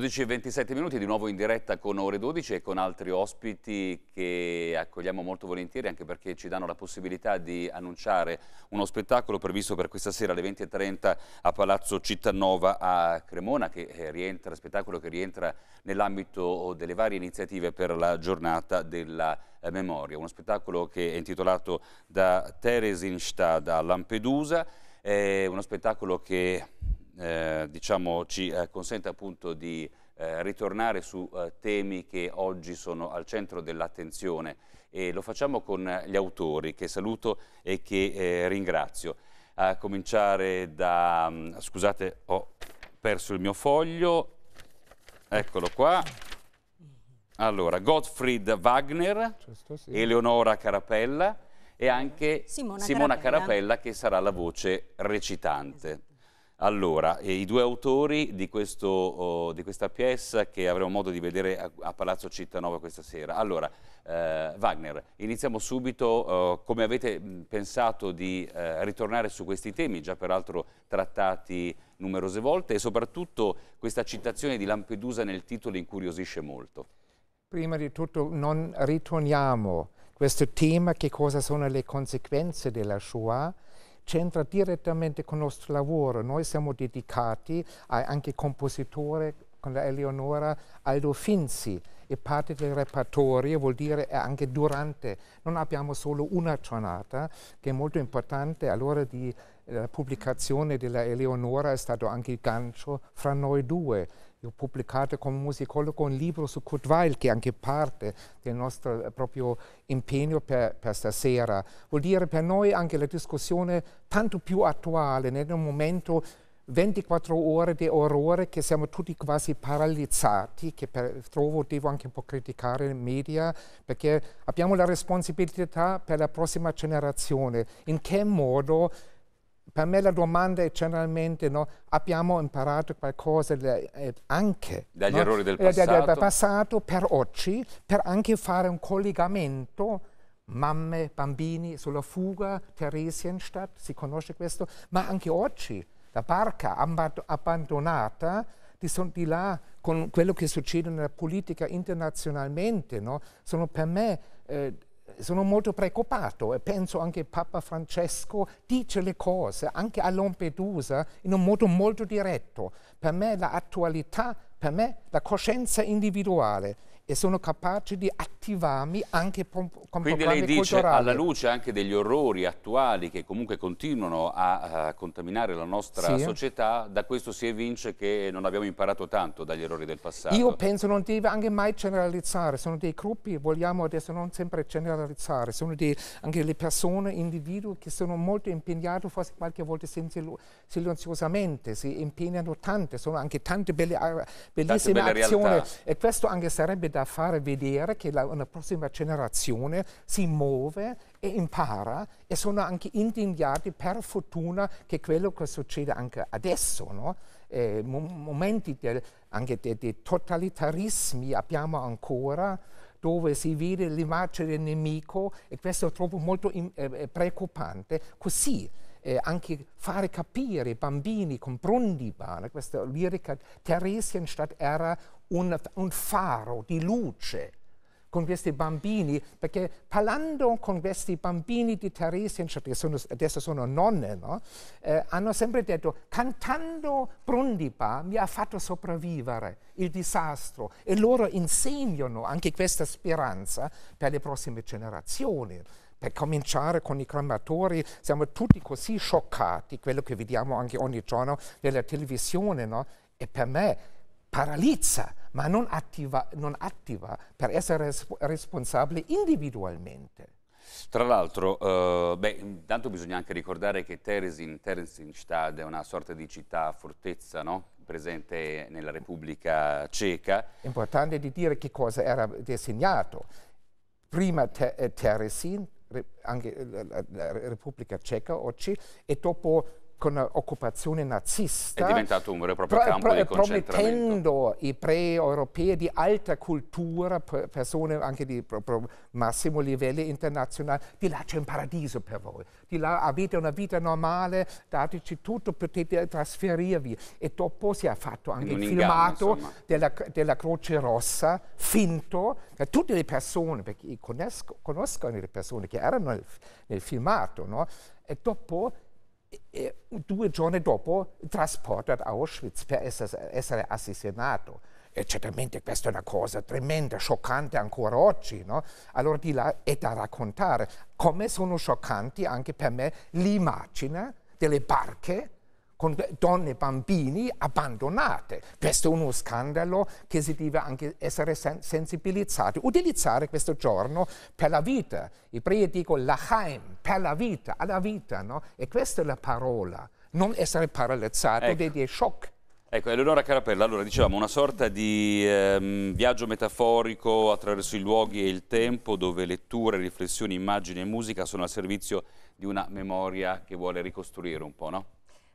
12 e 27 minuti, di nuovo in diretta con Ore 12 e con altri ospiti che accogliamo molto volentieri anche perché ci danno la possibilità di annunciare uno spettacolo previsto per questa sera alle 20.30 a Palazzo Cittanova a Cremona, che eh, rientra, spettacolo che rientra nell'ambito oh, delle varie iniziative per la giornata della eh, memoria. Uno spettacolo che è intitolato Da Theresienstadt a Lampedusa, è uno spettacolo che eh, diciamo, ci eh, consente appunto di eh, ritornare su eh, temi che oggi sono al centro dell'attenzione e lo facciamo con gli autori che saluto e che eh, ringrazio. A cominciare da, mm, scusate ho perso il mio foglio, eccolo qua. Allora, Gottfried Wagner, certo, sì. Eleonora Carapella e anche Simona, Simona Carapella. Carapella. che sarà la voce recitante. Esatto. Allora, i due autori di, questo, oh, di, questa pièce che avremo modo di vedere a, a Palazzo Cittanova questa sera. Allora, eh, Wagner, iniziamo subito. Oh, come avete pensato di eh, ritornare su questi temi, già peraltro trattati numerose volte, e soprattutto questa citazione di Lampedusa nel titolo incuriosisce molto? Prima di tutto, non ritorniamo. Questo tema, che cosa sono le conseguenze della Shoah, c'entra direttamente con il nostro lavoro. Noi siamo dedicati a anche compositore con la Eleonora Aldo Finzi e parte del repertorio vuol dire anche durante, non abbiamo solo una giornata che è molto importante, allora di, eh, la pubblicazione della Eleonora è stato anche il gancio fra noi due, ho pubblicato come musicologo un libro su Kurt Weill, che è anche parte del nostro eh, proprio impegno per, per stasera. Vuol dire per noi anche la discussione tanto più attuale, nel momento 24 ore di orrore che siamo tutti quasi paralizzati, che per, trovo devo anche un po' criticare i media, perché abbiamo la responsabilità per la prossima generazione. In che modo per me la domanda è generalmente no, abbiamo imparato qualcosa eh, anche dagli no? errori del eh, passato. del passato per oggi, per anche fare un collegamento mamme, bambini sulla fuga, Theresienstadt, si conosce questo, ma anche oggi la barca abbandonata di, son, di là con quello che succede nella politica internazionalmente, no? sono per me eh, sono molto preoccupato e penso anche Papa Francesco dice le cose anche a Lampedusa in un modo molto diretto. Per me l'attualità, per me la coscienza individuale e sono capace di attivarmi anche con Quindi lei dice, culturali. alla luce anche degli orrori attuali che comunque continuano a, a contaminare la nostra sì. società, da questo si evince che non abbiamo imparato tanto dagli errori del passato. Io penso non deve anche mai generalizzare, sono dei gruppi, vogliamo adesso non sempre generalizzare, sono dei, anche le persone, individui che sono molto impegnati, forse qualche volta silenziosamente, si impegnano tante, sono anche tante belle, ah, bellissime tante belle azioni realtà. e questo anche sarebbe da far vedere che la, una prossima generazione si muove e impara e sono anche indignati per fortuna che quello che succede anche adesso, no? eh, momenti del, anche dei de totalitarismi abbiamo ancora dove si vede l'immagine del nemico e questo trovo molto in, eh, eh, preoccupante. Così eh, anche fare capire i bambini, con comprendibile, questa lirica Theresienstadt era un, un faro di luce con questi bambini, perché parlando con questi bambini di Theresienstadt, che sono, adesso sono nonne, no? eh, hanno sempre detto, cantando Brundipa mi ha fatto sopravvivere il disastro e loro insegnano anche questa speranza per le prossime generazioni per cominciare con i crematori, siamo tutti così scioccati, quello che vediamo anche ogni giorno nella televisione, no? e per me paralizza, ma non attiva, non attiva per essere resp responsabili individualmente. Tra l'altro, eh, beh, intanto bisogna anche ricordare che Teresin, Teresinstad è una sorta di città fortezza, no? presente nella Repubblica Ceca. Importante di dire che cosa era designato. Prima te eh, Teresin, anche eh, la Repubblica Ceca oggi e dopo con l'occupazione nazista. È diventato un vero e proprio campo pro, pro, di concentramento. Promettendo i pre-europei di alta cultura, persone anche di proprio massimo livello internazionale, di là c'è un paradiso per voi, di là avete una vita normale, dateci tutto, potete trasferirvi. E dopo si è fatto anche il filmato della, della, Croce Rossa, finto, per tutte le persone, perché conosco, conoscono le persone che erano nel, nel filmato, no? E dopo e due giorni dopo trasportato ad Auschwitz per essere, assassinato. E certamente questa è una cosa tremenda, scioccante ancora oggi. No? Allora di là è da raccontare come sono scioccanti anche per me l'immagine delle barche con donne e bambini abbandonate. Questo è uno scandalo che si deve anche essere sen- sensibilizzati. Utilizzare questo giorno per la vita. I preti dicono lachaim, per la vita, alla vita, no? E questa è la parola. Non essere paralizzati, ecco. dai, dai shock. Ecco, Eleonora Carapella, allora dicevamo una sorta di ehm, viaggio metaforico attraverso i luoghi e il tempo dove letture, riflessioni, immagini e musica sono al servizio di una memoria che vuole ricostruire un po', no?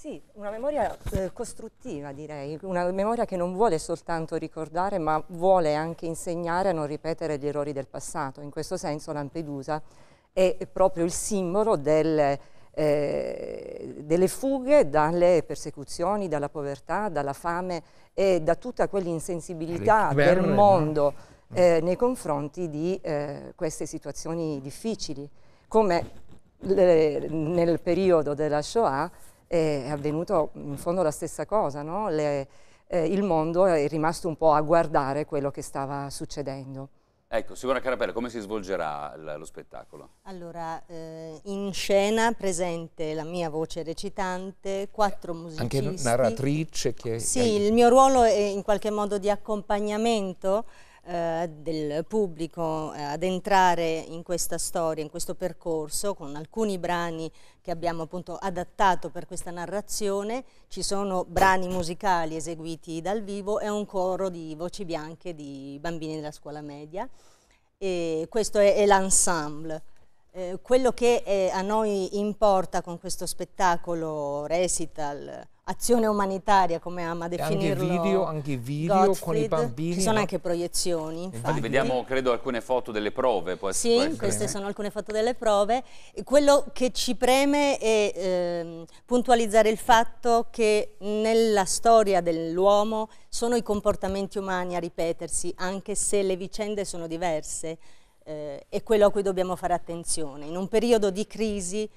Sì, una memoria eh, costruttiva direi, una memoria che non vuole soltanto ricordare ma vuole anche insegnare a non ripetere gli errori del passato. In questo senso Lampedusa è proprio il simbolo del, eh, delle fughe dalle persecuzioni, dalla povertà, dalla fame e da tutta quell'insensibilità del mondo mm. eh, nei confronti di eh, queste situazioni difficili, come le, nel periodo della Shoah è avvenuto in fondo la stessa cosa, no? Le, eh, il mondo è rimasto un po' a guardare quello che stava succedendo. Ecco, Simona Carapella, come si svolgerà lo spettacolo? Allora, eh, in scena presente la mia voce recitante, quattro musicisti. Anche narratrice che... Sì, il mio ruolo è in qualche modo di accompagnamento eh, del pubblico eh, ad entrare in questa storia, in questo percorso, con alcuni brani che abbiamo appunto adattato per questa narrazione. Ci sono brani musicali eseguiti dal vivo e un coro di voci bianche di bambini della scuola media. E questo è, è l'ensemble. Eh, quello che eh, a noi importa con questo spettacolo, recital, azione umanitaria come ama definirlo anche video, anche video Gottfried. con i bambini ci sono no? anche proiezioni infatti. infatti. vediamo credo alcune foto delle prove può sì, queste sono alcune foto delle prove quello che ci preme è eh, puntualizzare il fatto che nella storia dell'uomo sono i comportamenti umani a ripetersi anche se le vicende sono diverse eh, è quello a cui dobbiamo fare attenzione. In un periodo di crisi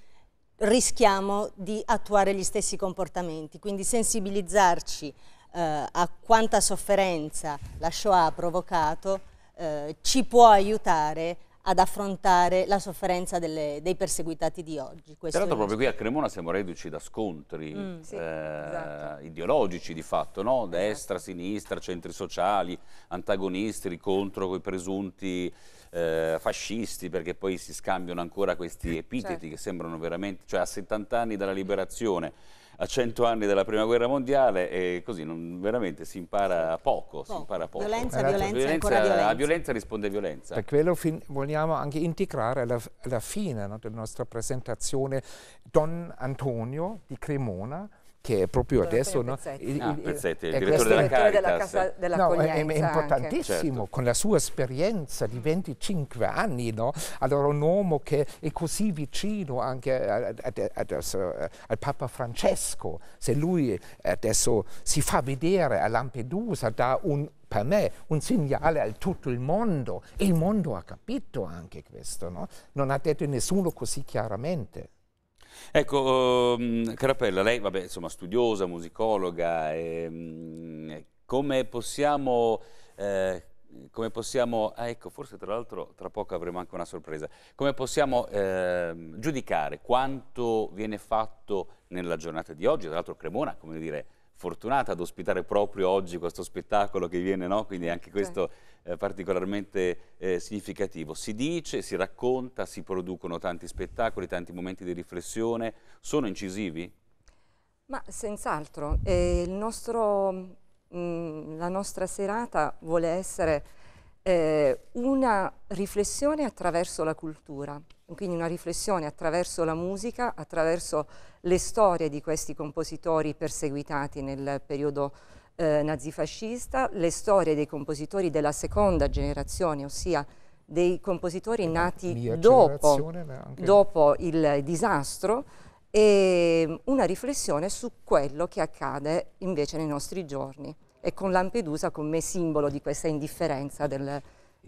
rischiamo di attuare gli stessi comportamenti, quindi sensibilizzarci eh, a quanta sofferenza la Shoah ha provocato eh, ci può aiutare ad affrontare la sofferenza delle, dei perseguitati di oggi. Questo Tra proprio qui a Cremona siamo reduci da scontri mm, sì, eh, esatto. ideologici di fatto, no? Esatto. destra, esatto. sinistra, centri sociali, antagonisti, ricontro con i presunti eh, fascisti, perché poi si scambiano ancora questi eh, epiteti certo. che sembrano veramente, cioè a 70 anni dalla liberazione, a 100 anni dalla prima guerra mondiale, e così non, veramente si impara poco, poco. Si impara poco. Violenza, eh, violenza, violenza, violenza, A violenza risponde violenza. Per quello vogliamo anche integrare alla, alla fine no, della nostra presentazione Don Antonio di Cremona, che è proprio Don adesso... No? Pezzetti. Ah, Pezzetti, il, il, direttore della Caritas. Della no, è, è, importantissimo, certo. con la sua esperienza di 25 anni, no? allora un uomo che è così vicino anche a, a, a, al Papa Francesco, se lui adesso si fa vedere a Lampedusa da un per me un segnale a tutto il mondo e il mondo ha capito anche questo, no? non ha detto nessuno così chiaramente. Ecco, um, Carapella, lei, vabbè, insomma, studiosa, musicologa, e, um, come possiamo... Eh, come possiamo, ah, ecco, forse tra l'altro tra poco avremo anche una sorpresa, come possiamo eh, giudicare quanto viene fatto nella giornata di oggi, tra l'altro Cremona, come dire, fortunata ad ospitare proprio oggi questo spettacolo che viene, no? quindi anche questo eh, particolarmente eh, significativo. Si dice, si racconta, si producono tanti spettacoli, tanti momenti di riflessione, sono incisivi? Ma senz'altro, eh, mm, la nostra serata vuole essere eh, una riflessione attraverso la cultura, quindi una riflessione attraverso la musica, attraverso le storie di questi compositori perseguitati nel periodo eh, nazifascista, le storie dei compositori della seconda generazione, ossia dei compositori nati dopo, dopo il disastro e una riflessione su quello che accade invece nei nostri giorni e con Lampedusa come simbolo di questa indifferenza del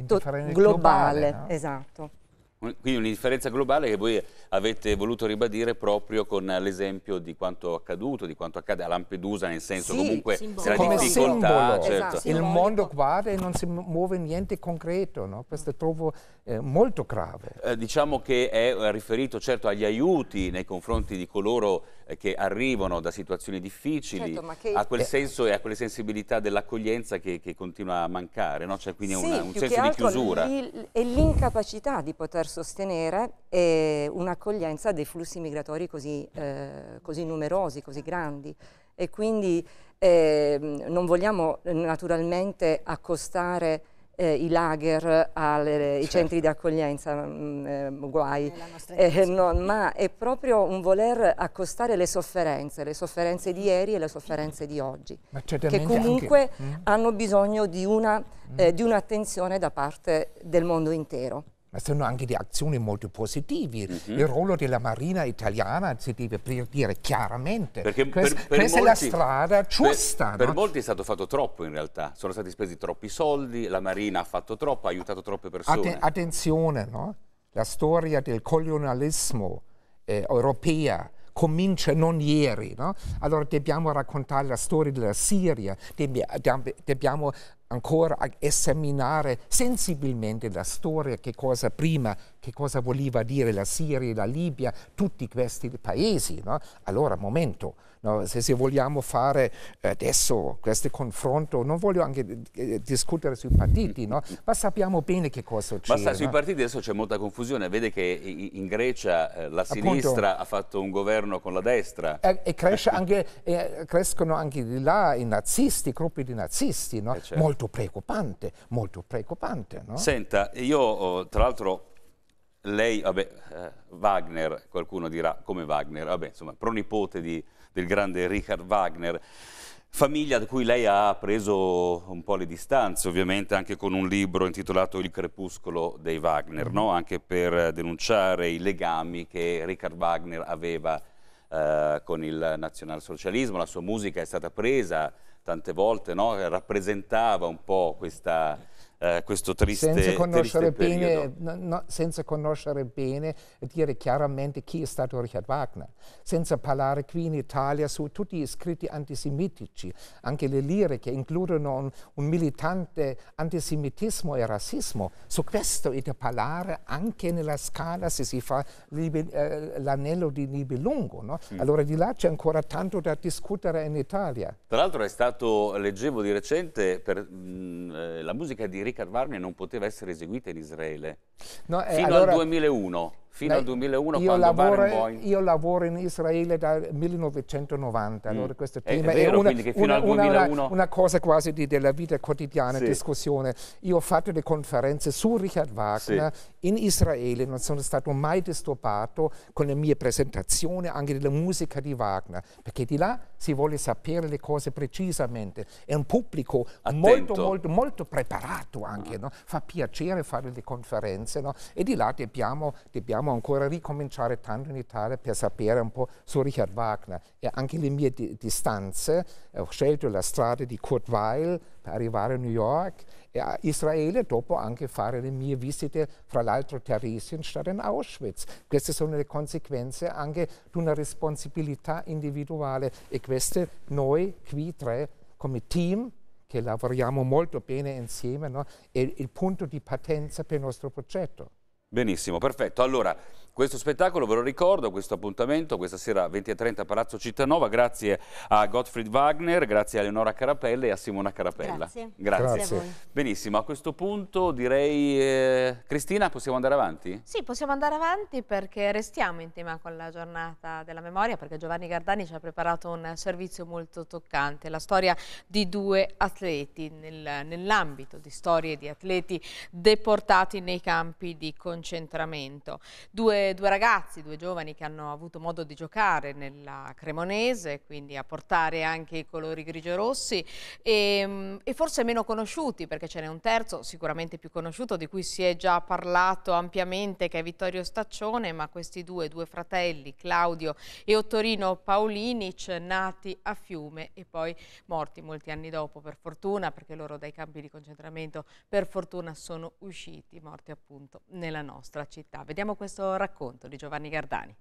globale. globale no? Esatto. Quindi un'indifferenza globale che voi avete voluto ribadire proprio con l'esempio di quanto accaduto, di quanto accade a Lampedusa, nel senso sì, comunque della difficoltà. Certo. Esatto. esatto il mondo guarda e non si muove niente concreto, no? questo trovo eh, molto grave. Eh, diciamo che è eh, riferito certo agli aiuti nei confronti di coloro eh, che arrivano da situazioni difficili, certo, che... a quel senso e a quelle sensibilità dell'accoglienza che, che, continua a mancare, no? cioè, quindi sì, un, un senso di chiusura. E l'incapacità di poter sostenere un'accoglienza dei flussi migratori così, eh, così, numerosi, così grandi. E quindi eh, non vogliamo naturalmente accostare eh, i lager ai certo. centri di accoglienza, mh, mm, ehm, guai, eh, no, ma è proprio un voler accostare le sofferenze, le sofferenze di ieri e le sofferenze di oggi, che comunque anche. Mm. hanno bisogno di un'attenzione eh, mm. di un da parte del mondo intero ma sono anche di azioni molto positive. Mm-hmm. Il mhm. ruolo della Marina italiana si deve dire chiaramente. Perché questa, per, per questa molti, è la strada giusta. Per, no? per, molti è stato fatto troppo in realtà, sono stati spesi troppi soldi, la Marina ha fatto troppo, ha aiutato troppe persone. Atten- attenzione, no? la storia del colonialismo eh, europea comincia non ieri. No? Allora dobbiamo raccontare la storia della Siria, dobbiamo ancora a esaminare sensibilmente la storia, che cosa prima, che cosa voleva dire la Siria, la Libia, tutti questi paesi. No? Allora, momento, no? se, se, vogliamo fare eh, adesso questo confronto, non voglio anche eh, discutere sui partiti, no? ma sappiamo bene che cosa c'è. Basta, sui partiti adesso c'è molta confusione, vede che in Grecia eh, la sinistra Appunto, ha fatto un governo con la destra. E, e anche, eh, crescono anche di là i nazisti, i gruppi di nazisti, no? Eh, certo molto preoccupante, molto preoccupante. No? Senta, io oh, tra l'altro lei, vabbè, eh, Wagner, qualcuno dirà come Wagner, vabbè, insomma, pronipote di, del grande Richard Wagner, famiglia da cui lei ha preso un po' le distanze, ovviamente anche con un libro intitolato Il crepuscolo dei Wagner, no? anche per denunciare i legami che Richard Wagner aveva eh, con il nazionalsocialismo, la sua musica è stata presa tante volte no? rappresentava un po' questa eh, questo triste, senza conoscere triste bene, no, no, senza conoscere bene e dire chiaramente chi è stato Richard Wagner, senza parlare qui in Italia su tutti gli scritti antisemitici, anche le lire che includono un, un militante antisemitismo e razzismo. Su questo è da parlare anche nella scala se si fa eh, l'anello di Nibelungo. No? Mm. Allora di là c'è ancora tanto da discutere in Italia. Tra l'altro è stato, leggevo di recente, per mh, mm, eh, la musica di Richard Carvarmia non poteva essere eseguita in Israele No, eh, fino allora, al 2001. Fino no, al 2001 io lavoro, io lavoro in Israele dal 1990, mm. allora questo eh, tema è, vero, è una, una, 2001... una, una, cosa quasi di, della vita quotidiana, sì. discussione. Io ho fatto le conferenze su Richard Wagner sì. in Israele, non sono stato mai disturbato con le mie presentazioni anche della musica di Wagner, perché di là si vuole sapere le cose precisamente. È un pubblico molto, molto, molto preparato anche, ah. no? fa piacere fare le conferenze esperienze. No? E di là dobbiamo, dobbiamo, ancora ricominciare tanto in Italia per sapere un po' su Richard Wagner. E anche le mie di distanze, eh, ho scelto la strada di Kurt Weil per arrivare a New York e a Israele, dopo anche fare le mie visite, fra l'altro Theresienstadt in Auschwitz. Queste sono le conseguenze anche di una responsabilità individuale e queste noi qui tre come team che lavoriamo molto bene insieme, no? è il punto di partenza per il nostro progetto. Benissimo, perfetto. Allora, questo spettacolo, ve lo ricordo, questo appuntamento, questa sera 20.30 a Palazzo Cittanova, grazie a Gottfried Wagner, grazie a Eleonora Carapella e a Simona Carapella. Grazie. Grazie. grazie. Benissimo, a questo punto direi, eh, Cristina, possiamo andare avanti? Sì, possiamo andare avanti perché restiamo in tema con la giornata della memoria, perché Giovanni Gardani ci ha preparato un servizio molto toccante, la storia di due atleti nel, nell'ambito di storie di atleti deportati nei campi di concentramento. Due due, ragazzi, due giovani che hanno avuto modo di giocare nella Cremonese, quindi a portare anche i colori grigio-rossi e, ehm, e, forse meno conosciuti perché ce n'è un terzo sicuramente più conosciuto di cui si è già parlato ampiamente che è Vittorio Staccione, ma questi due, due fratelli, Claudio e Ottorino Paolinic, nati a Fiume e poi morti molti anni dopo per fortuna perché loro dai campi di concentramento per fortuna sono usciti, morti appunto nella nostra città. Vediamo questo racconto racconto di Giovanni Gardani.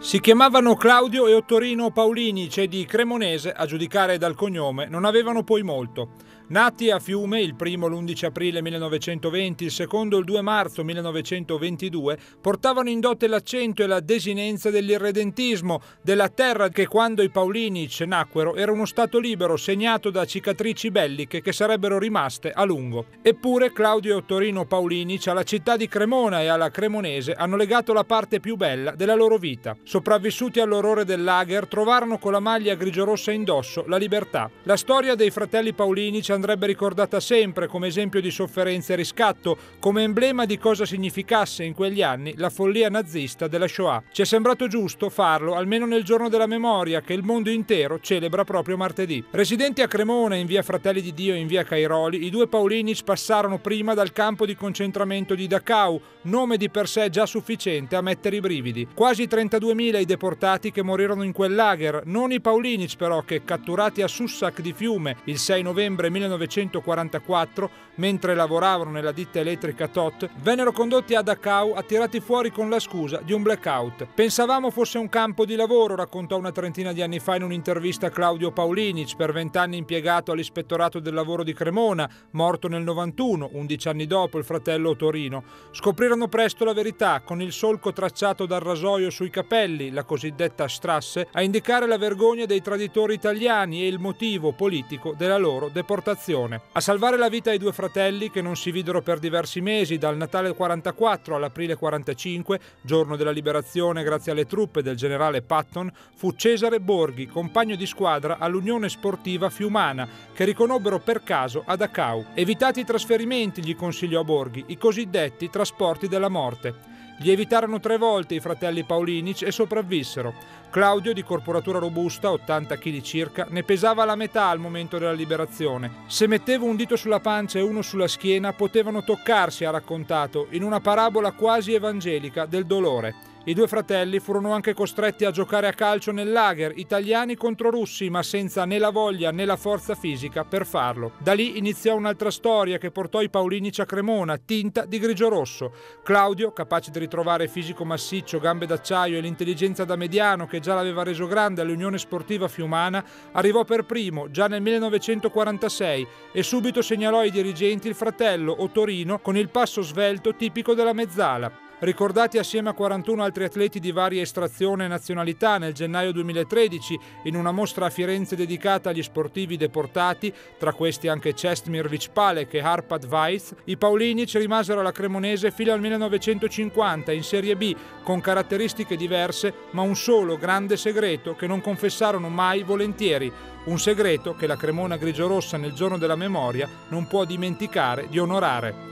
Si chiamavano Claudio e Ottorino Paolini, cedi cioè cremonese, a giudicare dal cognome, non avevano poi molto. Nati a Fiume il primo l'11 aprile 1920, il secondo il 2 marzo 1922, portavano in dote l'accento e la desinenza dell'irredentismo, della terra che quando i Paolini ce nacquero era uno stato libero segnato da cicatrici belliche che sarebbero rimaste a lungo. Eppure Claudio Torino Paolinic alla città di Cremona e alla Cremonese hanno legato la parte più bella della loro vita. Sopravvissuti all'orrore del lager trovarono con la maglia grigio grigiorossa indosso la libertà. La storia dei fratelli Paolini ci andrebbe ricordata sempre come esempio di sofferenza e riscatto, come emblema di cosa significasse in quegli anni la follia nazista della Shoah. Ci è sembrato giusto farlo almeno nel giorno della memoria che il mondo intero celebra proprio martedì. Residenti a Cremona, in via Fratelli di Dio e in via Cairoli, i due Paolini spassarono prima dal campo di concentramento di Dachau, nome di per sé già sufficiente a mettere i brividi. Quasi 32.000 i deportati che morirono in quel lager, non i Paulinic però che, catturati a Sussac di Fiume il 6 novembre 1945, 1944, mentre lavoravano nella ditta elettrica Tot, vennero condotti a Dachau attirati fuori con la scusa di un blackout. Pensavamo fosse un campo di lavoro, raccontò una trentina di anni fa in un'intervista Claudio Paulinic, per vent'anni impiegato all'ispettorato del lavoro di Cremona, morto nel 91, 11 anni dopo il fratello Torino. Scoprirono presto la verità, con il solco tracciato dal rasoio sui capelli, la cosiddetta strasse, a indicare la vergogna dei traditori italiani e il motivo politico della loro deportazione stazione. A salvare la vita ai due fratelli, che non si videro per diversi mesi, dal Natale 44 all'aprile 45, giorno della liberazione grazie alle truppe del generale Patton, fu Cesare Borghi, compagno di squadra all'Unione Sportiva Fiumana, che riconobbero per caso a Dachau. Evitati i trasferimenti, gli consigliò Borghi, i cosiddetti trasporti della morte. Gli evitarono tre volte i fratelli Paulinic e sopravvissero. Claudio, di corporatura robusta, 80 kg circa, ne pesava la metà al momento della liberazione. Se mettevo un dito sulla pancia e uno sulla schiena, potevano toccarsi, ha raccontato, in una parabola quasi evangelica del dolore. I due fratelli furono anche costretti a giocare a calcio nel lager, italiani contro russi, ma senza né la voglia né la forza fisica per farlo. Da lì iniziò un'altra storia che portò i paolinici a Cremona, tinta di grigio-rosso. Claudio, capace di ritrovare fisico massiccio, gambe d'acciaio e l'intelligenza da mediano che già l'aveva reso grande all'Unione Sportiva Fiumana, arrivò per primo già nel 1946 e subito segnalò ai dirigenti il fratello Ottorino con il passo svelto tipico della mezzala ricordati assieme a 41 altri atleti di varia estrazione e nazionalità nel gennaio 2013 in una mostra a Firenze dedicata agli sportivi deportati, tra questi anche Cestmir Lichpalek e Harpad Weiz, i Paolinic rimasero alla Cremonese fino al 1950 in Serie B con caratteristiche diverse ma un solo grande segreto che non confessarono mai volentieri, un segreto che la Cremona Grigiorossa nel giorno della memoria non può dimenticare di onorare.